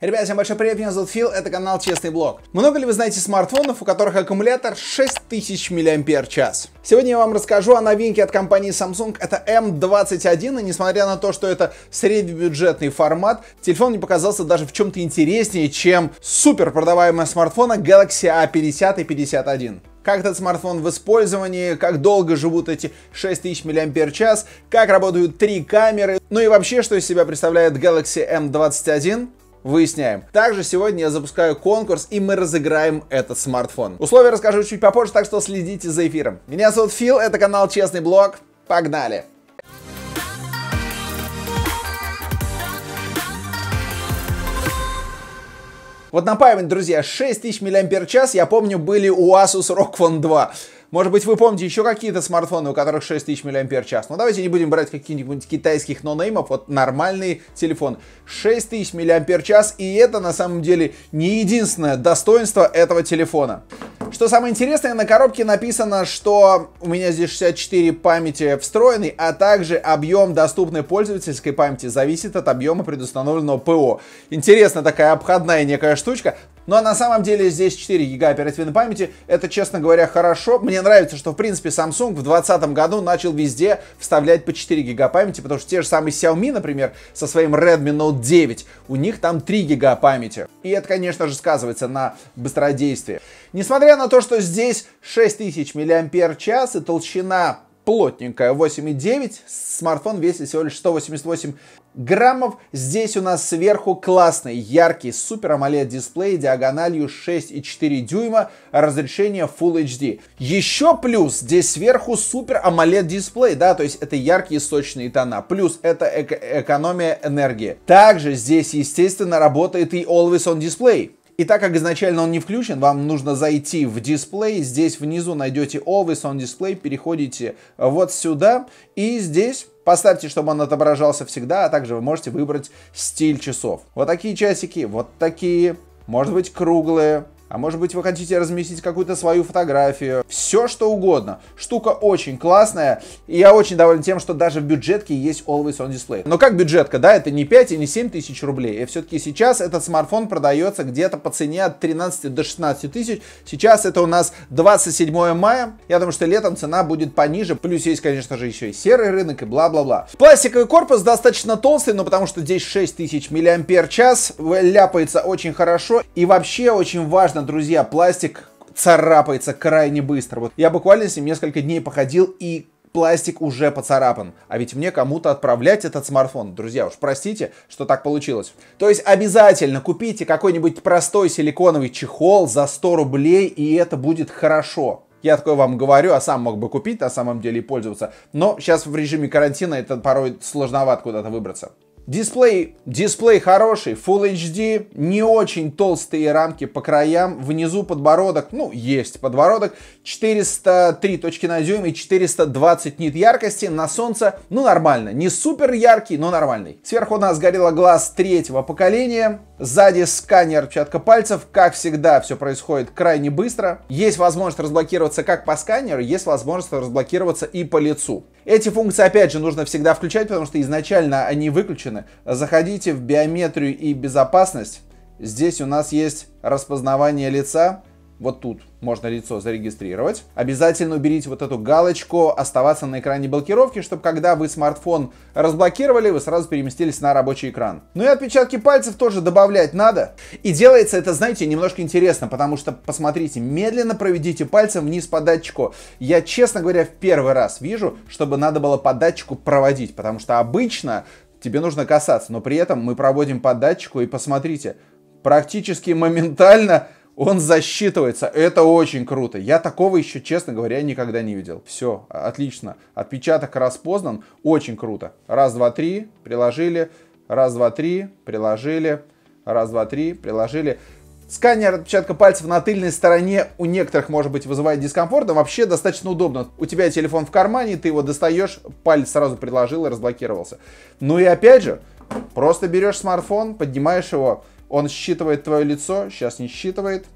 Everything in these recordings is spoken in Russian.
Ребят, всем большой привет, меня зовут Фил, это канал Честный Блог. Много ли вы знаете смартфонов, у которых аккумулятор 6000 мАч? Сегодня я вам расскажу о новинке от компании Samsung, это M21, эм и несмотря на то, что это среднебюджетный формат, телефон мне показался даже в чем-то интереснее, чем супер продаваемая смартфона Galaxy A50 и 51 как этот смартфон в использовании, как долго живут эти 6000 мАч, как работают три камеры, ну и вообще, что из себя представляет Galaxy M21 эм выясняем. Также сегодня я запускаю конкурс, и мы разыграем этот смартфон. Условия расскажу чуть попозже, так что следите за эфиром. Меня зовут Фил, это канал Честный Блог. Погнали! Вот на память, друзья, 6000 мАч, я помню, были у Asus ROG Phone 2. Может быть, вы помните еще какие-то смартфоны, у которых 6000 мАч. Но давайте не будем брать каких-нибудь китайских нонеймов, вот нормальный телефон. 6000 мАч, и это на самом деле не единственное достоинство этого телефона. Что самое интересное, на коробке написано, что у меня здесь 64 памяти встроенной, а также объем доступной пользовательской памяти зависит от объема предустановленного ПО. Интересная такая обходная некая штучка. Но ну, а на самом деле здесь 4 гига оперативной памяти. Это, честно говоря, хорошо. Мне нравится, что, в принципе, Samsung в 2020 году начал везде вставлять по 4 гига памяти, потому что те же самые Xiaomi, например, со своим Redmi Note 9, у них там 3 гига памяти. И это, конечно же, сказывается на быстродействии. Несмотря на то, что здесь 6000 мАч и толщина плотненькая, 8,9. Смартфон весит всего лишь 188 граммов. Здесь у нас сверху классный, яркий Super AMOLED дисплей диагональю 6,4 дюйма, разрешение Full HD. Еще плюс, здесь сверху Super AMOLED дисплей, да, то есть это яркие сочные тона. Плюс это эко экономия энергии. Также здесь, естественно, работает и Always On Display. И так как изначально он не включен, вам нужно зайти в дисплей. Здесь внизу найдете Always on Display, переходите вот сюда. И здесь Поставьте, чтобы он отображался всегда, а также вы можете выбрать стиль часов. Вот такие часики, вот такие, может быть круглые, а может быть вы хотите разместить какую-то свою фотографию. Все что угодно. Штука очень классная. И я очень доволен тем, что даже в бюджетке есть Always On Display. Но как бюджетка, да, это не 5 и не 7 тысяч рублей. И все-таки сейчас этот смартфон продается где-то по цене от 13 до 16 тысяч. Сейчас это у нас 27 мая. Я думаю, что летом цена будет пониже. Плюс есть, конечно же, еще и серый рынок и бла-бла-бла. Пластиковый корпус достаточно толстый, но потому что здесь 6 тысяч миллиампер-час, ляпается очень хорошо. И вообще очень важно Приятно, друзья, пластик царапается крайне быстро. Вот я буквально с ним несколько дней походил и пластик уже поцарапан. А ведь мне кому-то отправлять этот смартфон. Друзья, уж простите, что так получилось. То есть обязательно купите какой-нибудь простой силиконовый чехол за 100 рублей, и это будет хорошо. Я такое вам говорю, а сам мог бы купить на самом деле и пользоваться. Но сейчас в режиме карантина это порой сложновато куда-то выбраться. Дисплей, дисплей хороший, Full HD, не очень толстые рамки по краям, внизу подбородок, ну, есть подбородок, 403 точки на дюйм и 420 нит яркости, на солнце, ну, нормально, не супер яркий, но нормальный. Сверху у нас горилла глаз третьего поколения, сзади сканер отпечатка пальцев, как всегда, все происходит крайне быстро, есть возможность разблокироваться как по сканеру, есть возможность разблокироваться и по лицу. Эти функции, опять же, нужно всегда включать, потому что изначально они выключены, женщины, заходите в биометрию и безопасность. Здесь у нас есть распознавание лица. Вот тут можно лицо зарегистрировать. Обязательно уберите вот эту галочку «Оставаться на экране блокировки», чтобы когда вы смартфон разблокировали, вы сразу переместились на рабочий экран. Ну и отпечатки пальцев тоже добавлять надо. И делается это, знаете, немножко интересно, потому что, посмотрите, медленно проведите пальцем вниз по датчику. Я, честно говоря, в первый раз вижу, чтобы надо было по датчику проводить, потому что обычно тебе нужно касаться, но при этом мы проводим по датчику, и посмотрите, практически моментально он засчитывается. Это очень круто. Я такого еще, честно говоря, никогда не видел. Все, отлично. Отпечаток распознан. Очень круто. Раз, два, три, приложили. Раз, два, три, приложили. Раз, два, три, приложили. Сканер отпечатка пальцев на тыльной стороне у некоторых, может быть, вызывает дискомфорт, но вообще достаточно удобно. У тебя телефон в кармане, ты его достаешь, палец сразу приложил и разблокировался. Ну и опять же, просто берешь смартфон, поднимаешь его, он считывает твое лицо, сейчас не считывает,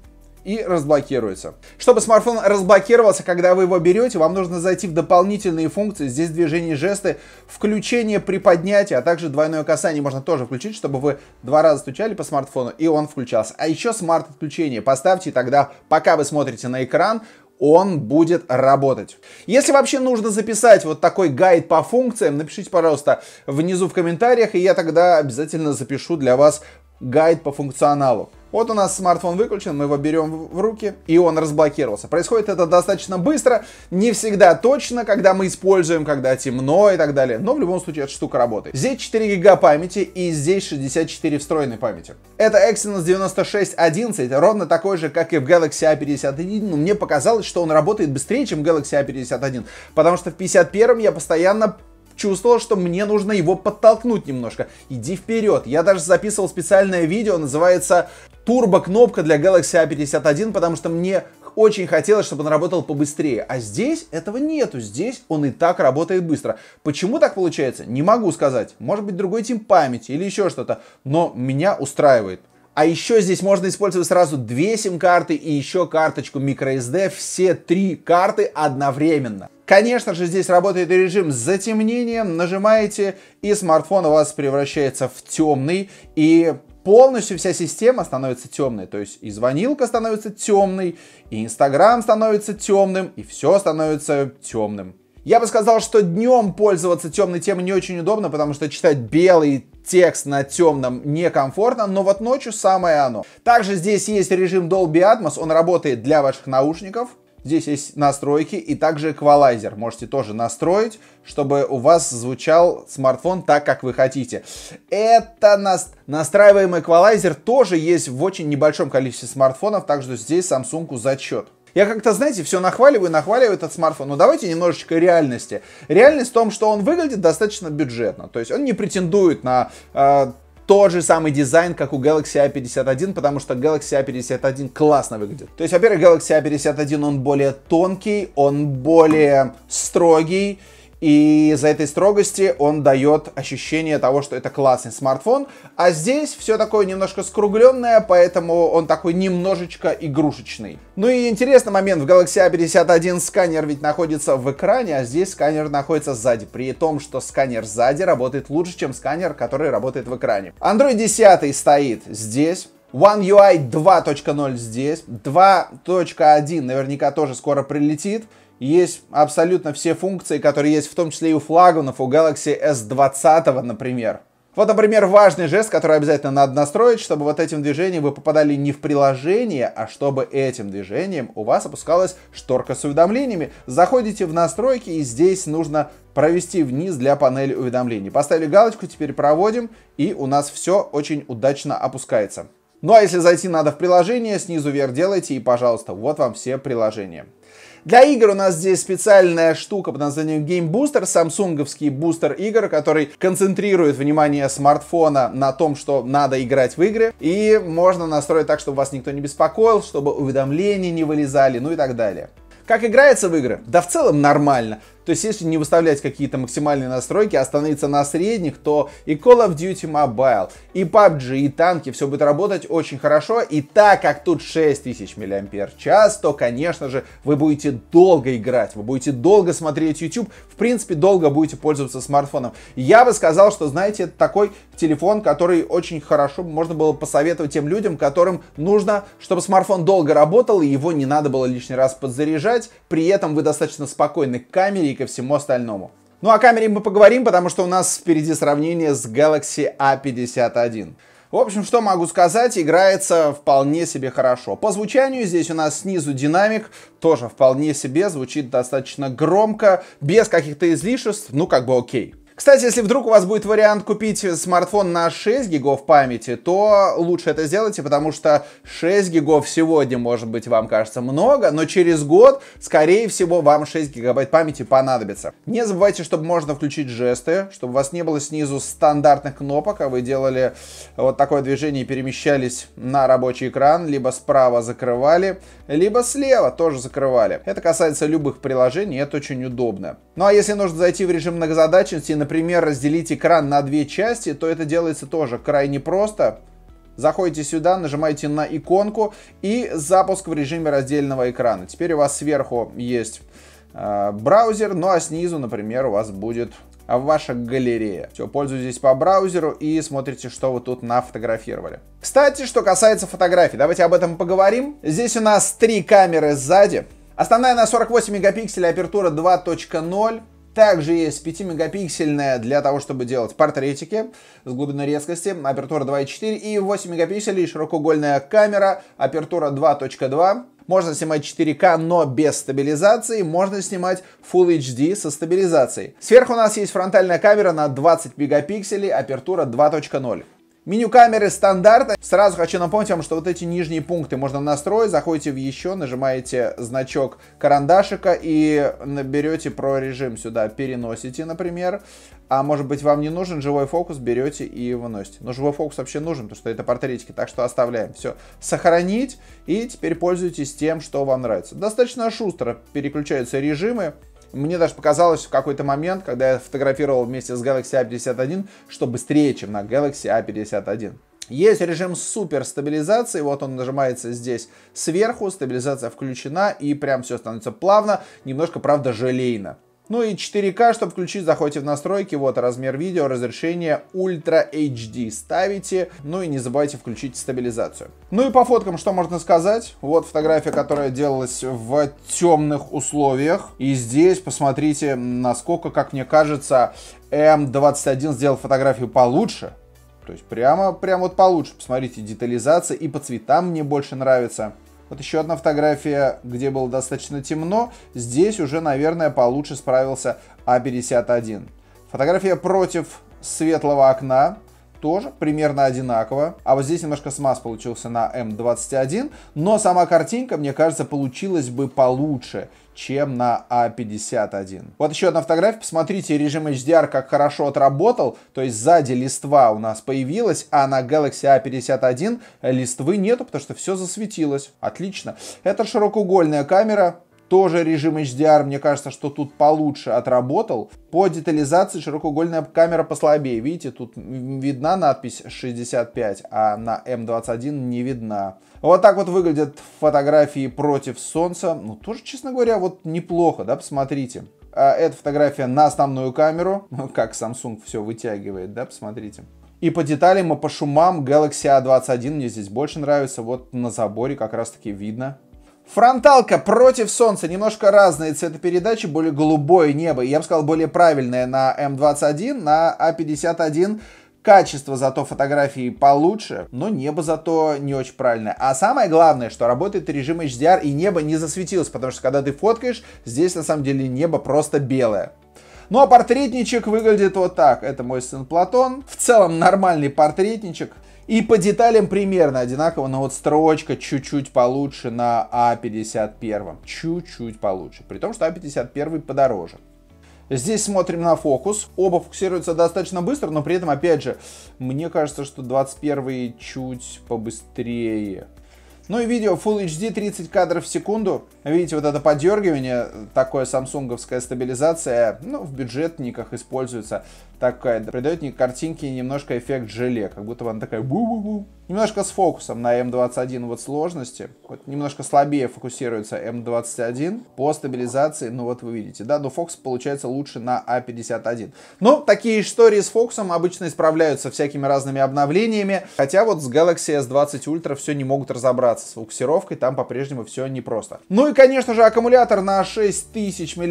и разблокируется. Чтобы смартфон разблокировался, когда вы его берете, вам нужно зайти в дополнительные функции. Здесь движение жесты, включение при поднятии, а также двойное касание можно тоже включить, чтобы вы два раза стучали по смартфону и он включался. А еще смарт-отключение поставьте, и тогда, пока вы смотрите на экран, он будет работать. Если вообще нужно записать вот такой гайд по функциям, напишите, пожалуйста, внизу в комментариях, и я тогда обязательно запишу для вас гайд по функционалу. Вот у нас смартфон выключен, мы его берем в руки, и он разблокировался. Происходит это достаточно быстро, не всегда точно, когда мы используем, когда темно и так далее. Но в любом случае эта штука работает. Здесь 4 гига памяти и здесь 64 встроенной памяти. Это Exynos 9611, ровно такой же, как и в Galaxy A51, но ну, мне показалось, что он работает быстрее, чем Galaxy A51, потому что в 51 я постоянно чувствовал, что мне нужно его подтолкнуть немножко. Иди вперед. Я даже записывал специальное видео, называется «Турбо-кнопка для Galaxy A51», потому что мне очень хотелось, чтобы он работал побыстрее. А здесь этого нету. Здесь он и так работает быстро. Почему так получается? Не могу сказать. Может быть, другой тип памяти или еще что-то. Но меня устраивает. А еще здесь можно использовать сразу две сим-карты и еще карточку microSD, все три карты одновременно. Конечно же, здесь работает режим с затемнением. Нажимаете, и смартфон у вас превращается в темный, и полностью вся система становится темной. То есть и звонилка становится темной, и Инстаграм становится темным, и все становится темным. Я бы сказал, что днем пользоваться темной темой не очень удобно, потому что читать белый текст на темном некомфортно, но вот ночью самое оно. Также здесь есть режим Dolby Atmos, он работает для ваших наушников. Здесь есть настройки и также эквалайзер. Можете тоже настроить, чтобы у вас звучал смартфон так, как вы хотите. Это нас... настраиваемый эквалайзер тоже есть в очень небольшом количестве смартфонов, так что здесь Samsung зачет. Я как-то, знаете, все нахваливаю, нахваливаю этот смартфон. Но ну, давайте немножечко реальности. Реальность в том, что он выглядит достаточно бюджетно. То есть он не претендует на э, тот же самый дизайн, как у Galaxy A51, потому что Galaxy A51 классно выглядит. То есть, во-первых, Galaxy A51, он более тонкий, он более строгий, и из-за этой строгости он дает ощущение того, что это классный смартфон. А здесь все такое немножко скругленное, поэтому он такой немножечко игрушечный. Ну и интересный момент. В Galaxy A51 сканер ведь находится в экране, а здесь сканер находится сзади. При том, что сканер сзади работает лучше, чем сканер, который работает в экране. Android 10 стоит здесь. One UI 2.0 здесь, 2.1 наверняка тоже скоро прилетит есть абсолютно все функции, которые есть в том числе и у флагманов, у Galaxy S20, например. Вот, например, важный жест, который обязательно надо настроить, чтобы вот этим движением вы попадали не в приложение, а чтобы этим движением у вас опускалась шторка с уведомлениями. Заходите в настройки, и здесь нужно провести вниз для панели уведомлений. Поставили галочку, теперь проводим, и у нас все очень удачно опускается. Ну а если зайти надо в приложение, снизу вверх делайте, и пожалуйста, вот вам все приложения. Для игр у нас здесь специальная штука под названием Game Booster, самсунговский бустер игр, который концентрирует внимание смартфона на том, что надо играть в игры, и можно настроить так, чтобы вас никто не беспокоил, чтобы уведомления не вылезали, ну и так далее. Как играется в игры? Да в целом нормально. То есть, если не выставлять какие-то максимальные настройки, остановиться а на средних, то и Call of Duty Mobile, и PUBG, и танки, все будет работать очень хорошо. И так как тут 6000 мАч, то, конечно же, вы будете долго играть, вы будете долго смотреть YouTube, в принципе, долго будете пользоваться смартфоном. Я бы сказал, что, знаете, это такой телефон, который очень хорошо можно было посоветовать тем людям, которым нужно, чтобы смартфон долго работал, и его не надо было лишний раз подзаряжать. При этом вы достаточно спокойны к камере, и ко всему остальному. Ну о камере мы поговорим, потому что у нас впереди сравнение с Galaxy A51. В общем, что могу сказать, играется вполне себе хорошо. По звучанию здесь у нас снизу динамик, тоже вполне себе, звучит достаточно громко, без каких-то излишеств, ну как бы окей. Кстати, если вдруг у вас будет вариант купить смартфон на 6 гигов памяти, то лучше это сделайте, потому что 6 гигов сегодня, может быть, вам кажется много, но через год, скорее всего, вам 6 гигабайт памяти понадобится. Не забывайте, чтобы можно включить жесты, чтобы у вас не было снизу стандартных кнопок, а вы делали вот такое движение и перемещались на рабочий экран, либо справа закрывали, либо слева тоже закрывали. Это касается любых приложений, это очень удобно. Ну а если нужно зайти в режим многозадачности и, например, разделить экран на две части, то это делается тоже крайне просто. Заходите сюда, нажимаете на иконку и запуск в режиме раздельного экрана. Теперь у вас сверху есть э, браузер, ну а снизу, например, у вас будет ваша галерея. Все, пользуйтесь по браузеру и смотрите, что вы тут нафотографировали. Кстати, что касается фотографий, давайте об этом поговорим. Здесь у нас три камеры сзади. Основная на 48 мегапикселей, апертура 2.0. Также есть 5-мегапиксельная для того, чтобы делать портретики с глубиной резкости, апертура 2.4 и 8 мегапикселей широкоугольная камера, апертура 2.2. Можно снимать 4К, но без стабилизации. Можно снимать Full HD со стабилизацией. Сверху у нас есть фронтальная камера на 20 мегапикселей, апертура 2.0. Меню камеры стандарта. Сразу хочу напомнить вам, что вот эти нижние пункты можно настроить. Заходите в еще, нажимаете значок карандашика и наберете про режим сюда. Переносите, например. А может быть вам не нужен живой фокус, берете и выносите. Но живой фокус вообще нужен, потому что это портретики. Так что оставляем. Все. Сохранить. И теперь пользуйтесь тем, что вам нравится. Достаточно шустро переключаются режимы. Мне даже показалось в какой-то момент, когда я фотографировал вместе с Galaxy A51, что быстрее, чем на Galaxy A51. Есть режим супер стабилизации, вот он нажимается здесь сверху, стабилизация включена и прям все становится плавно, немножко, правда, желейно. Ну и 4К, чтобы включить, заходите в настройки, вот размер видео, разрешение Ultra HD ставите. Ну и не забывайте включить стабилизацию. Ну и по фоткам что можно сказать? Вот фотография, которая делалась в темных условиях. И здесь посмотрите, насколько, как мне кажется, m эм 21 сделал фотографию получше. То есть прямо, прямо вот получше. Посмотрите, детализация и по цветам мне больше нравится. Вот еще одна фотография, где было достаточно темно. Здесь уже, наверное, получше справился А51. Фотография против светлого окна тоже примерно одинаково. А вот здесь немножко смаз получился на М21, но сама картинка, мне кажется, получилась бы получше, чем на a а 51 Вот еще одна фотография. Посмотрите, режим HDR как хорошо отработал. То есть сзади листва у нас появилась, а на Galaxy A51 а листвы нету, потому что все засветилось. Отлично. Это широкоугольная камера тоже режим HDR, мне кажется, что тут получше отработал. По детализации широкоугольная камера послабее. Видите, тут видна надпись 65, а на m 21 не видна. Вот так вот выглядят фотографии против солнца. Ну, тоже, честно говоря, вот неплохо, да, посмотрите. А Это фотография на основную камеру, как Samsung все вытягивает, да, посмотрите. И по деталям, и по шумам Galaxy A21 мне здесь больше нравится. Вот на заборе как раз таки видно Фронталка против солнца. Немножко разные цветопередачи, более голубое небо. Я бы сказал, более правильное на М21, на А51 качество зато фотографии получше, но небо зато не очень правильное. А самое главное, что работает режим HDR и небо не засветилось, потому что когда ты фоткаешь, здесь на самом деле небо просто белое. Ну а портретничек выглядит вот так. Это мой сын Платон. В целом нормальный портретничек. И по деталям примерно одинаково, но вот строчка чуть-чуть получше на А51. Чуть-чуть получше. При том, что А51 подороже. Здесь смотрим на фокус. Оба фокусируются достаточно быстро, но при этом, опять же, мне кажется, что 21 чуть побыстрее. Ну и видео Full HD 30 кадров в секунду. Видите, вот это подергивание, такое самсунговская стабилизация, ну, в бюджетниках используется такая, придает мне картинке немножко эффект желе, как будто бы она такая бу-бу-бу. Немножко с фокусом на М21 вот сложности, вот немножко слабее фокусируется М21 по стабилизации, ну вот вы видите, да, но фокус получается лучше на А51. Но ну, такие истории с фокусом обычно исправляются всякими разными обновлениями, хотя вот с Galaxy S20 Ultra все не могут разобраться с фокусировкой, там по-прежнему все непросто. Ну и, конечно же, аккумулятор на 6000 мАч,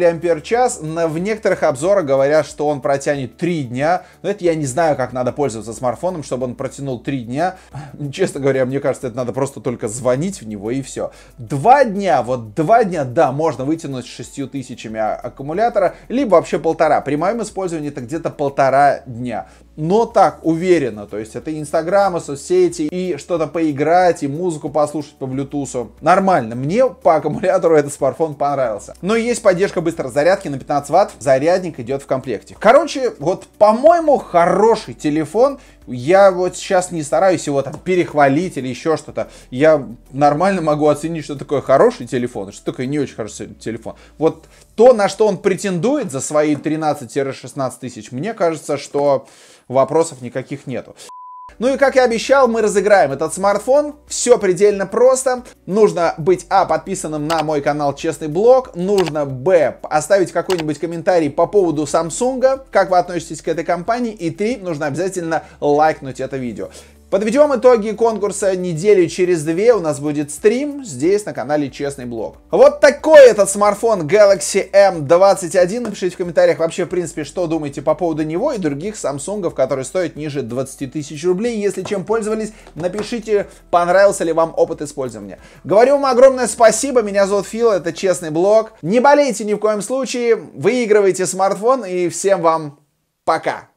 в некоторых обзорах говорят, что он протянет 3 3 дня. Но это я не знаю, как надо пользоваться смартфоном, чтобы он протянул 3 дня. Честно говоря, мне кажется, это надо просто только звонить в него и все. Два дня, вот два дня, да, можно вытянуть с 6 тысячами а-, аккумулятора, либо вообще полтора. При моем использовании это где-то полтора дня но так уверенно. То есть это Инстаграма, соцсети и что-то поиграть, и музыку послушать по Bluetooth. Нормально. Мне по аккумулятору этот смартфон понравился. Но есть поддержка быстрой зарядки на 15 ватт. Зарядник идет в комплекте. Короче, вот по-моему хороший телефон. Я вот сейчас не стараюсь его там перехвалить или еще что-то. Я нормально могу оценить, что такое хороший телефон, что такое не очень хороший телефон. Вот то, на что он претендует за свои 13-16 тысяч, мне кажется, что вопросов никаких нету. Ну и как и обещал, мы разыграем этот смартфон. Все предельно просто. Нужно быть, а, подписанным на мой канал Честный Блог. Нужно, б, оставить какой-нибудь комментарий по поводу Samsung, как вы относитесь к этой компании. И три, нужно обязательно лайкнуть это видео. Подведем итоги конкурса неделю через две. У нас будет стрим здесь на канале Честный Блог. Вот такой этот смартфон Galaxy M21. Напишите в комментариях вообще, в принципе, что думаете по поводу него и других Samsung, которые стоят ниже 20 тысяч рублей. Если чем пользовались, напишите, понравился ли вам опыт использования. Говорю вам огромное спасибо. Меня зовут Фил, это Честный Блог. Не болейте ни в коем случае, выигрывайте смартфон и всем вам пока.